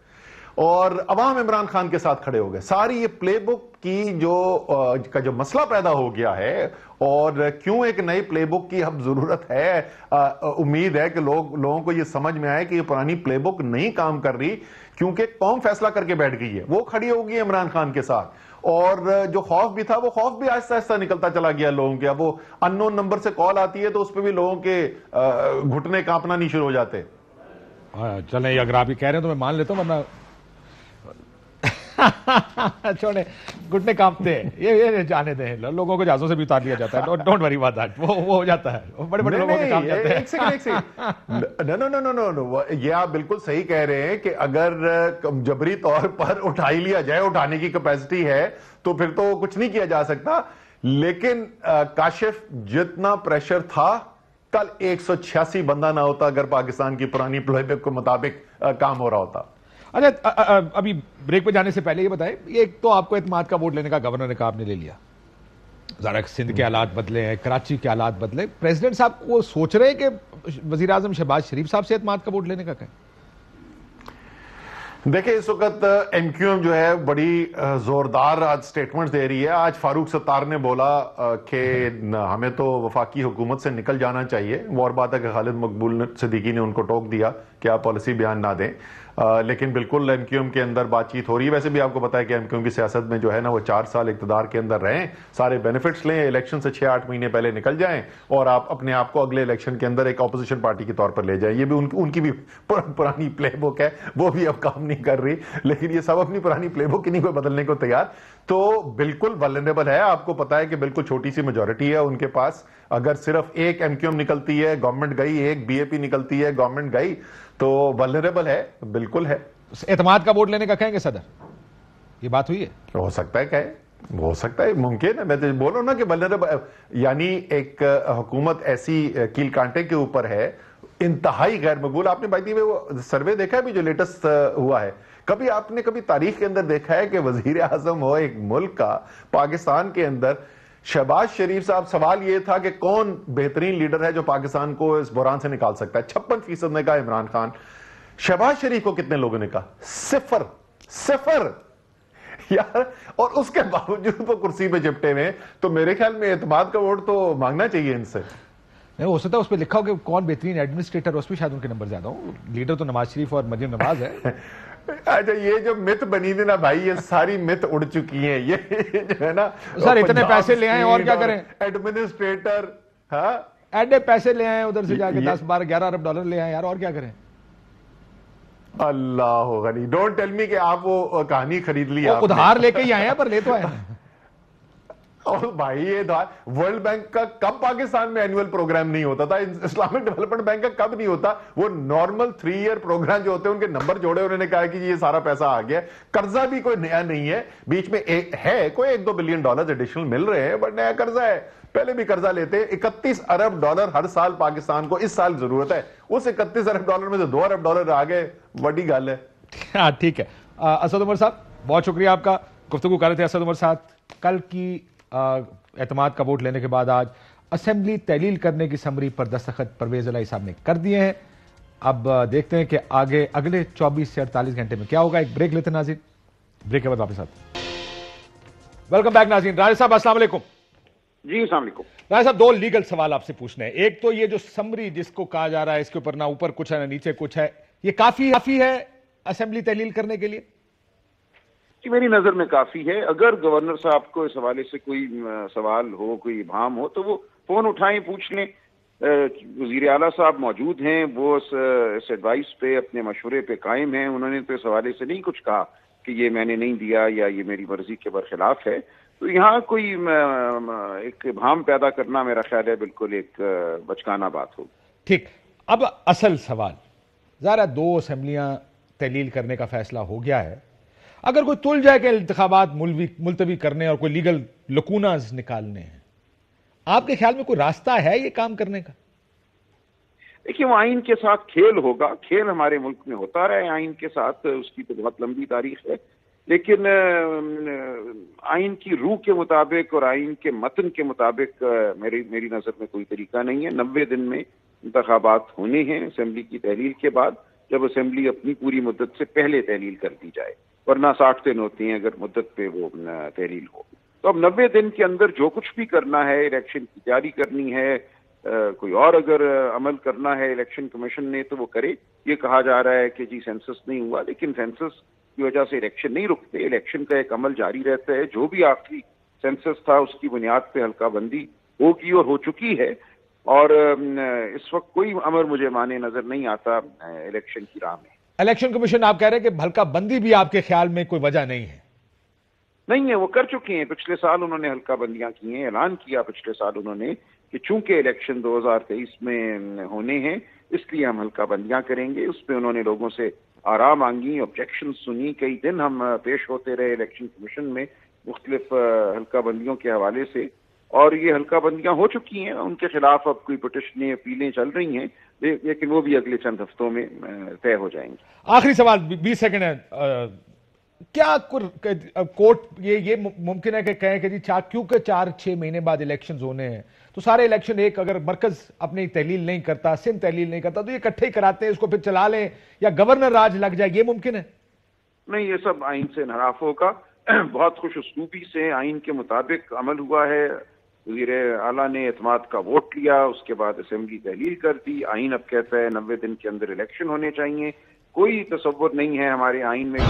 S3: और अवाम इमरान खान के साथ खड़े हो गए सारी ये प्लेबुक की जो का जो मसला पैदा हो गया है और क्यों एक नई प्लेबुक की अब जरूरत है उम्मीद है कि लोग लोगों को ये समझ में आए कि ये पुरानी प्लेबुक नहीं काम कर रही क्योंकि कौम फैसला करके बैठ गई है वो खड़ी होगी इमरान खान के साथ और जो खौफ भी था वो खौफ भी आहिस्ता आहिस्ता निकलता चला गया लोगों के अब वो अननोन नंबर से कॉल आती है तो उस पर भी लोगों के घुटने कांपना नहीं शुरू हो जाते
S1: हाँ, चले अगर आप ये कह रहे हैं तो मैं मान लेता हूँ वरना छोड़े घुटने कांपते हैं ये ये जाने दे लोगों को जहाजों से भी उतार लिया जाता है डोंट वरी अबाउट दैट वो वो हो जाता है बड़े बड़े लोगों के काम जाते हैं एक
S3: सेकंड एक second no no no no no ये आप बिल्कुल सही कह रहे हैं कि अगर जबरी तौर पर उठा ही लिया जाए उठाने की कैपेसिटी है तो फिर तो कुछ नहीं किया जा सकता लेकिन काशिफ जितना प्रेशर था कल 186 बंदा ना होता अगर पाकिस्तान की पुरानी प्लेबैक के मुताबिक
S1: काम हो रहा होता अच्छा अभी ब्रेक पे जाने से पहले ये बताएं ये एक तो आपको एतमाद का वोट लेने का गवर्नर ने कहा आपने ले लिया जरा सिंध के हम्म। हालात बदले हैं कराची के हालात बदले प्रेसिडेंट साहब को सोच रहे हैं कि वजीर आजम शहबाज शरीफ साहब से एतमाद का वोट लेने का कहें
S3: देखिए इस वक्त एमक्यूएम जो है बड़ी जोरदार आज स्टेटमेंट दे रही है आज फारूक सत्तार ने बोला कि हमें तो वफाकी हुकूमत से निकल जाना चाहिए वो और बात है कि खालिद मकबूल सिद्दीकी ने उनको टोक दिया कि आप पॉलिसी बयान ना दें लेकिन बिल्कुल एम के अंदर बातचीत हो रही है वैसे भी आपको पता है कि एम की सियासत में जो है ना वो चार साल इकतदार के अंदर रहें सारे बेनिफिट्स लें इलेक्शन से छः आठ महीने पहले निकल जाएं और आप अपने आप को अगले इलेक्शन के अंदर एक अपोजिशन पार्टी के तौर पर ले जाएं ये भी उन, उनकी भी पुर, पुरानी प्ले बुक है वो भी अब काम नहीं कर रही लेकिन ये सब अपनी पुरानी प्ले बुक इन्हीं को बदलने को तैयार तो बिल्कुल वलनेबल है आपको पता है कि बिल्कुल छोटी सी मेजोरिटी है उनके पास अगर सिर्फ एक एमक्यूएम निकलती है गवर्नमेंट गई एक बीएपी निकलती है गवर्नमेंट गई तो वलरेबल है बिल्कुल है एतमाद का वोट लेने का कहेंगे सदर ये बात हुई है तो हो सकता है कहे हो सकता है मुमकिन है मैं तो बोलो ना कि वलरेबल यानी एक हुकूमत ऐसी कील कांटे के ऊपर है इंतहाई गैर मकबूल आपने भाई में वो सर्वे देखा है भी जो लेटेस्ट हुआ है कभी आपने कभी तारीख के अंदर देखा है कि वजीर आजम हो एक मुल्क का पाकिस्तान के अंदर शहबाज शरीफ साहब सवाल यह था कि कौन बेहतरीन लीडर है जो पाकिस्तान को इस बुरान से निकाल सकता है छप्पन फीसद ने कहा इमरान खान शहबाज शरीफ को कितने लोगों ने कहा सिफर सिफर यार और उसके बावजूद वो कुर्सी पे चिपटे हुए तो मेरे ख्याल में एतमाद का वोट तो मांगना चाहिए इनसे
S1: नहीं हो तो सकता उस पर लिखा हो कि कौन बेहतरीन एडमिनिस्ट्रेटर उस पर शायद उनके नंबर ज्यादा हो लीडर तो नवाज शरीफ और मरियम नवाज है अच्छा ये जो मिथ बनी थी ना भाई ये सारी मिथ उड़ चुकी
S3: है ये जो है ना सर इतने पैसे ले आए और क्या करें एडमिनिस्ट्रेटर
S1: हाँ एडे पैसे ले आए उधर से जाके दस बारह ग्यारह अरब डॉलर ले आए यार और क्या करें
S3: अल्लाह गनी डोंट टेल मी कि आप वो कहानी खरीद लिया उधार लेके ही आए हैं पर ले तो आए और भाई ये था वर्ल्ड बैंक का कब पाकिस्तान में एनुअल प्रोग्राम नहीं होता था इस्लामिक डेवलपमेंट बैंक का कब नहीं होता वो नॉर्मल थ्री ईयर प्रोग्राम जो होते हैं उनके नंबर जोड़े उन्होंने कहा कि ये सारा पैसा आ गया कर्जा भी कोई नया नहीं है बीच में एक है कोई एक दो बिलियन डॉलर एडिशनल मिल रहे हैं बट नया कर्जा है पहले भी कर्जा लेते हैं इकतीस अरब डॉलर हर साल पाकिस्तान को इस साल जरूरत है उस इकतीस अरब डॉलर में से दो अरब डॉलर आ गए बड़ी गल है
S1: हाँ, ठीक है असद उमर साहब बहुत शुक्रिया आपका गुफ्तु कर रहे थे असद उमर साहब कल की एतमाद का वोट लेने के बाद आज असेंबली तहलील करने की समरी पर दस्तखत परवेज अलाई साहब ने कर दिए हैं अब देखते हैं कि आगे अगले 24 से 48 घंटे में क्या होगा एक ब्रेक लेते नाजिर ब्रेक के बाद वापस आते वेलकम बैक नाजीन राज साहब असला जी अलैक्म राय साहब दो लीगल सवाल आपसे पूछने हैं एक तो ये जो समरी जिसको कहा जा रहा है इसके ऊपर ना ऊपर कुछ है ना नीचे कुछ है ये काफी काफी है असेंबली तहलील करने के लिए कि मेरी नज़र में काफ़ी है
S2: अगर गवर्नर साहब को इस हवाले से कोई सवाल हो कोई इबाम हो तो वो फ़ोन उठाएं पूछ लें वजीर अला साहब मौजूद हैं वो इस, इस एडवाइस पे अपने मशवरे पे कायम हैं उन्होंने तो इस हवाले से नहीं कुछ कहा कि ये मैंने नहीं दिया या ये मेरी मर्जी के बरखिलाफ है तो यहाँ कोई एक भाम पैदा करना मेरा ख्याल है बिल्कुल एक बचकाना बात हो
S1: ठीक अब असल सवाल ज़रा दो असम्बलियाँ तहलील करने का फैसला हो गया है अगर कोई तुल जाए कि इंतबात मुलतवी करने और कोई लीगल लकूनाज निकालने हैं आपके ख्याल में कोई रास्ता है ये काम करने का
S2: देखिए वो आइन के साथ खेल होगा खेल हमारे मुल्क में होता है आइन के साथ उसकी तो बहुत लंबी तारीख है लेकिन आइन की रूह के मुताबिक और आइन के मतन के मुताबिक मेरी मेरी नज़र में कोई तरीका नहीं है नब्बे दिन में इंतबात होने हैं असम्बली की तहलील के बाद जब असम्बली अपनी पूरी मुद्दत से पहले तहलील कर दी जाए वरना साठ दिन होती हैं अगर मुद्दत पे वो तहरील हो तो अब नब्बे दिन के अंदर जो कुछ भी करना है इलेक्शन की तैयारी करनी है कोई और अगर अमल करना है इलेक्शन कमीशन ने तो वो करे ये कहा जा रहा है कि जी सेंसस नहीं हुआ लेकिन सेंसस की वजह से इलेक्शन नहीं रुकते इलेक्शन का एक अमल जारी रहता है जो भी आखिरी सेंसस था उसकी बुनियाद पर हल्काबंदी होगी और हो चुकी है और इस वक्त कोई अमर मुझे माने नजर नहीं आता इलेक्शन की राह में
S1: इलेक्शन कमीशन आप कह रहे हैं कि हल्का बंदी भी आपके ख्याल में कोई वजह नहीं है
S2: नहीं है वो कर चुके हैं पिछले साल उन्होंने हल्का बंदियां की हैं ऐलान किया पिछले साल उन्होंने कि चूंकि इलेक्शन 2023 में होने हैं इसलिए हम हल्का बंदियां करेंगे उस पर उन्होंने लोगों से आराम मांगी ऑब्जेक्शन सुनी कई दिन हम पेश होते रहे इलेक्शन कमीशन में मुख्तलिफ हल्का बंदियों के हवाले से और ये हल्का बंदियां हो चुकी हैं उनके खिलाफ अब कोई पिटिशनें अपीलें चल रही हैं लेकिन वो भी अगले चंद हफ्तों में तय हो जाएंगे
S1: आखिरी सवाल बीस सेकंड है क्या कोर्ट ये ये मुमकिन है कि कहें कि जी चार क्योंकि चार छह महीने बाद इलेक्शन होने हैं तो सारे इलेक्शन एक अगर मरकज अपनी तहलील नहीं करता सिंध तहलील नहीं करता तो ये इकट्ठे ही कराते हैं इसको फिर चला लें या गवर्नर राज लग जाए ये मुमकिन है
S2: नहीं ये सब आइन से नराफों का बहुत खुश से आइन के मुताबिक अमल हुआ है वजीर अला ने अतमाद का वोट लिया उसके बाद असम्बली तहलील कर दी आइन अब कहता है नब्बे दिन के अंदर इलेक्शन होने चाहिए कोई तस्वुर नहीं है हमारे आइन में